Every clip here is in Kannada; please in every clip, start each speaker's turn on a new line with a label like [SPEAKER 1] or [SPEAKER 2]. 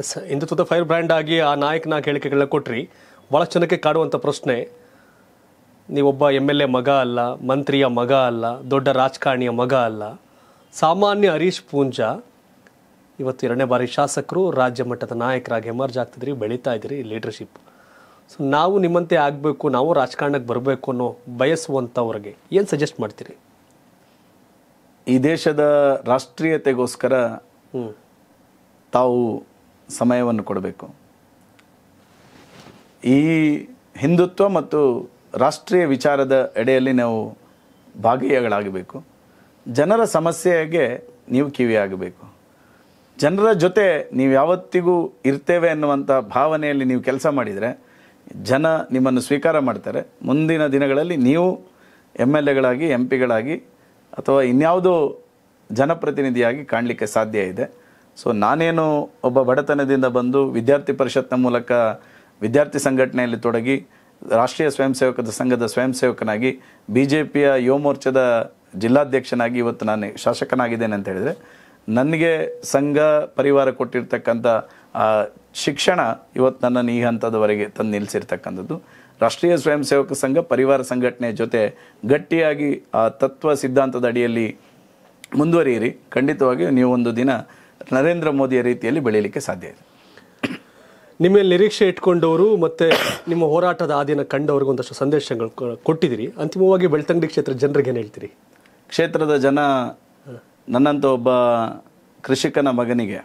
[SPEAKER 1] ಎಸ್ ಹಿಂದುತ್ವದ ಫೈರ್ ಬ್ರ್ಯಾಂಡ್ ಆಗಿ ಆ ನಾಯಕನ ಹೇಳಿಕೆಗಳನ್ನ ಕೊಟ್ರಿ ಭಾಳ ಜನಕ್ಕೆ ಕಾಡುವಂಥ ಪ್ರಶ್ನೆ ನೀವೊಬ್ಬ ಎಮ್ ಎಲ್ ಎ ಮಗ ಅಲ್ಲ ಮಂತ್ರಿಯ ಮಗ ಅಲ್ಲ ದೊಡ್ಡ ರಾಜಕಾರಣಿಯ ಮಗ ಅಲ್ಲ ಸಾಮಾನ್ಯ ಹರೀಶ್ ಪೂಂಜಾ ಇವತ್ತು ಎರಡನೇ ಬಾರಿ ಶಾಸಕರು ರಾಜ್ಯ ಮಟ್ಟದ ನಾಯಕರಾಗಿ ಎಮರ್ಜ್ ಆಗ್ತಿದ್ರಿ ಬೆಳೀತಾ ಇದ್ರಿ ಲೀಡರ್ಶಿಪ್ ಸೊ ನಾವು ನಿಮ್ಮಂತೆ ಆಗಬೇಕು ನಾವು ರಾಜಕಾರಣಕ್ಕೆ ಬರಬೇಕು ಅನ್ನೋ ಬಯಸುವಂಥವ್ರಿಗೆ ಏನು ಸಜೆಸ್ಟ್ ಮಾಡ್ತೀರಿ
[SPEAKER 2] ಈ ದೇಶದ ರಾಷ್ಟ್ರೀಯತೆಗೋಸ್ಕರ ತಾವು ಸಮಯವನ್ನು ಕೊಡಬೇಕು ಈ ಹಿಂದುತ್ವ ಮತ್ತು ರಾಷ್ಟ್ರೀಯ ವಿಚಾರದ ಎಡೆಯಲ್ಲಿ ನಾವು ಭಾಗಿಯಾಗಲಾಗಬೇಕು ಜನರ ಸಮಸ್ಯೆಗೆ ನೀವು ಕಿವಿಯಾಗಬೇಕು ಜನರ ಜೊತೆ ನೀವು ಯಾವತ್ತಿಗೂ ಇರ್ತೇವೆ ಅನ್ನುವಂಥ ಭಾವನೆಯಲ್ಲಿ ನೀವು ಕೆಲಸ ಮಾಡಿದರೆ ಜನ ನಿಮ್ಮನ್ನು ಸ್ವೀಕಾರ ಮಾಡ್ತಾರೆ ಮುಂದಿನ ದಿನಗಳಲ್ಲಿ ನೀವು ಎಮ್ ಎಲ್ ಎಗಳಾಗಿ ಎಂ ಪಿಗಳಾಗಿ ಅಥವಾ ಇನ್ಯಾವುದೋ ಜನಪ್ರತಿನಿಧಿಯಾಗಿ ಕಾಣಲಿಕ್ಕೆ ಸಾಧ್ಯ ಇದೆ ಸೊ ನಾನೇನು ಒಬ್ಬ ಬಡತನದಿಂದ ಬಂದು ವಿದ್ಯಾರ್ಥಿ ಪರಿಷತ್ನ ಮೂಲಕ ವಿದ್ಯಾರ್ಥಿ ಸಂಘಟನೆಯಲ್ಲಿ ತೊಡಗಿ ರಾಷ್ಟ್ರೀಯ ಸ್ವಯಂ ಸೇವಕದ ಸಂಘದ ಸ್ವಯಂ ಸೇವಕನಾಗಿ ಬಿ ಜೆ ಪಿಯ ಯುವ ಮೋರ್ಚಾದ ಜಿಲ್ಲಾಧ್ಯಕ್ಷನಾಗಿ ಇವತ್ತು ನಾನು ಶಾಸಕನಾಗಿದ್ದೇನೆ ಅಂತ ಹೇಳಿದರೆ ನನಗೆ ಸಂಘ ಪರಿವಾರ ಕೊಟ್ಟಿರ್ತಕ್ಕಂಥ ಶಿಕ್ಷಣ ಇವತ್ತು ನನ್ನನ್ನು ಈ ಹಂತದವರೆಗೆ ತಂದು ನಿಲ್ಲಿಸಿರ್ತಕ್ಕಂಥದ್ದು ರಾಷ್ಟ್ರೀಯ ಸ್ವಯಂ ಸೇವಕ ಸಂಘ ಪರಿವಾರ ಸಂಘಟನೆ ಜೊತೆ ಗಟ್ಟಿಯಾಗಿ ಆ ತತ್ವ ಸಿದ್ಧಾಂತದ ಅಡಿಯಲ್ಲಿ ಮುಂದುವರಿಯಿರಿ ಖಂಡಿತವಾಗಿಯೂ ನೀವು ಒಂದು ದಿನ ನರೇಂದ್ರ ಮೋದಿಯ ರೀತಿಯಲ್ಲಿ ಬೆಳೆಯಲಿಕ್ಕೆ ಸಾಧ್ಯ
[SPEAKER 1] ಇದೆ ನಿಮ್ಮ ನಿರೀಕ್ಷೆ ಇಟ್ಕೊಂಡವರು ಮತ್ತು ನಿಮ್ಮ ಹೋರಾಟದ ಆದಿನ ಕಂಡವ್ರಿಗೆ ಒಂದಷ್ಟು ಸಂದೇಶಗಳು ಕೊಟ್ಟಿದ್ದೀರಿ ಅಂತಿಮವಾಗಿ ಬೆಳ್ತಂಗಡಿ ಕ್ಷೇತ್ರ ಜನರಿಗೆ ಏನು ಹೇಳ್ತೀರಿ ಕ್ಷೇತ್ರದ ಜನ
[SPEAKER 2] ನನ್ನಂತ ಒಬ್ಬ ಕೃಷಿಕನ ಮಗನಿಗೆ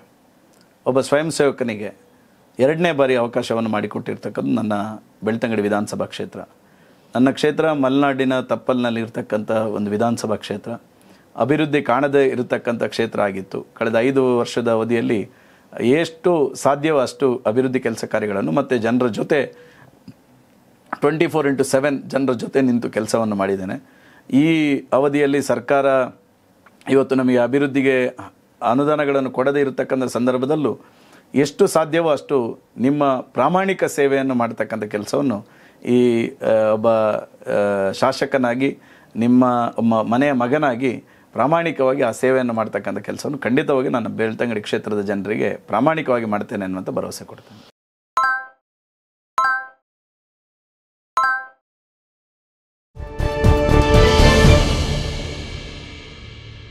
[SPEAKER 2] ಒಬ್ಬ ಸ್ವಯಂ ಸೇವಕನಿಗೆ ಎರಡನೇ ಬಾರಿ ಅವಕಾಶವನ್ನು ಮಾಡಿಕೊಟ್ಟಿರ್ತಕ್ಕಂಥ ನನ್ನ ಬೆಳ್ತಂಗಡಿ ವಿಧಾನಸಭಾ ಕ್ಷೇತ್ರ ನನ್ನ ಕ್ಷೇತ್ರ ಮಲೆನಾಡಿನ ತಪ್ಪಲಿನಲ್ಲಿರ್ತಕ್ಕಂಥ ಒಂದು ವಿಧಾನಸಭಾ ಕ್ಷೇತ್ರ ಅಭಿವೃದ್ಧಿ ಕಾಣದೇ ಇರತಕ್ಕಂಥ ಕ್ಷೇತ್ರ ಆಗಿತ್ತು ಕಳೆದ ಐದು ವರ್ಷದ ಅವಧಿಯಲ್ಲಿ ಎಷ್ಟು ಸಾಧ್ಯವೋ ಅಷ್ಟು ಅಭಿವೃದ್ಧಿ ಕೆಲಸ ಕಾರ್ಯಗಳನ್ನು ಮತ್ತು ಜನರ ಜೊತೆ ಟ್ವೆಂಟಿ ಫೋರ್ ಇಂಟು ಸೆವೆನ್ ಜನರ ಜೊತೆ ನಿಂತು ಕೆಲಸವನ್ನು ಮಾಡಿದ್ದೇನೆ ಈ ಅವಧಿಯಲ್ಲಿ ಸರ್ಕಾರ ಇವತ್ತು ನಮಗೆ ಅಭಿವೃದ್ಧಿಗೆ ಅನುದಾನಗಳನ್ನು ಕೊಡದೇ ಇರತಕ್ಕಂಥ ಸಂದರ್ಭದಲ್ಲೂ ಎಷ್ಟು ಸಾಧ್ಯವೋ ಅಷ್ಟು ನಿಮ್ಮ ಪ್ರಾಮಾಣಿಕ ಸೇವೆಯನ್ನು ಮಾಡತಕ್ಕಂಥ ಕೆಲಸವನ್ನು ಈ ಒಬ್ಬ ಶಾಸಕನಾಗಿ ನಿಮ್ಮ ಮನೆಯ ಮಗನಾಗಿ ಪ್ರಾಮಾಣಿಕವಾಗಿ ಆ ಸೇವೆಯನ್ನು ಮಾಡ್ತಕ್ಕಂಥ ಕೆಲಸವನ್ನು ಖಂಡಿತವಾಗಿ ನಾನು ಬೆಳ್ತಂಗಡಿ ಕ್ಷೇತ್ರದ ಜನರಿಗೆ ಪ್ರಾಮಾಣಿಕವಾಗಿ ಮಾಡ್ತೇನೆ ಅನ್ನುವಂಥ ಭರವಸೆ ಕೊಡ್ತೇನೆ